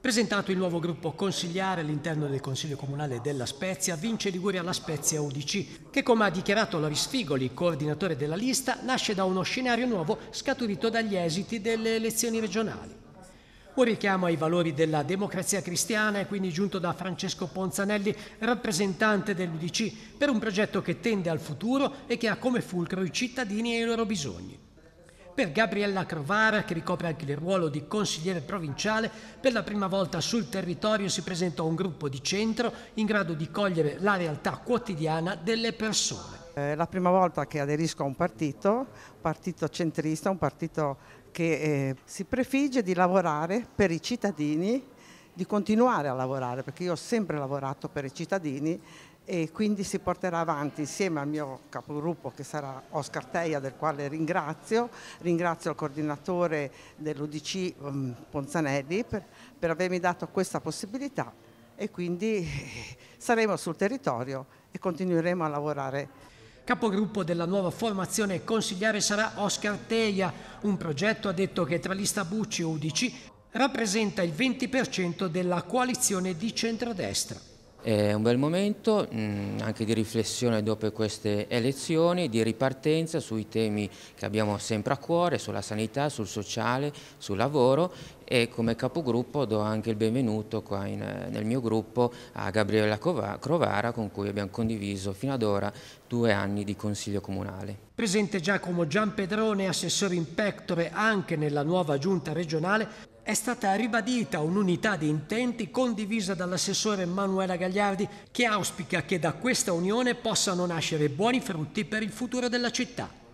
Presentato il nuovo gruppo consigliare all'interno del Consiglio Comunale della Spezia, vince Liguria la Spezia UDC, che come ha dichiarato Loris Figoli, coordinatore della lista, nasce da uno scenario nuovo scaturito dagli esiti delle elezioni regionali. Un richiamo ai valori della democrazia cristiana è quindi giunto da Francesco Ponzanelli, rappresentante dell'UDC, per un progetto che tende al futuro e che ha come fulcro i cittadini e i loro bisogni per Gabriella Crovara, che ricopre anche il ruolo di consigliere provinciale, per la prima volta sul territorio si presenta un gruppo di centro in grado di cogliere la realtà quotidiana delle persone. È eh, la prima volta che aderisco a un partito, partito centrista, un partito che eh, si prefigge di lavorare per i cittadini di continuare a lavorare, perché io ho sempre lavorato per i cittadini e quindi si porterà avanti insieme al mio capogruppo che sarà Oscar Teia del quale ringrazio, ringrazio il coordinatore dell'Udc um, Ponzanelli per, per avermi dato questa possibilità e quindi saremo sul territorio e continueremo a lavorare. Capogruppo della nuova formazione consigliare sarà Oscar Teia, un progetto ha detto che tra l'Istabucci e Udici rappresenta il 20% della coalizione di centrodestra. È un bel momento mm, anche di riflessione dopo queste elezioni, di ripartenza sui temi che abbiamo sempre a cuore, sulla sanità, sul sociale, sul lavoro e come capogruppo do anche il benvenuto qua in, eh, nel mio gruppo a Gabriella Crovara con cui abbiamo condiviso fino ad ora due anni di consiglio comunale. Presente Giacomo Gianpedrone, assessore in pectore anche nella nuova giunta regionale, è stata ribadita un'unità di intenti condivisa dall'assessore Manuela Gagliardi che auspica che da questa unione possano nascere buoni frutti per il futuro della città.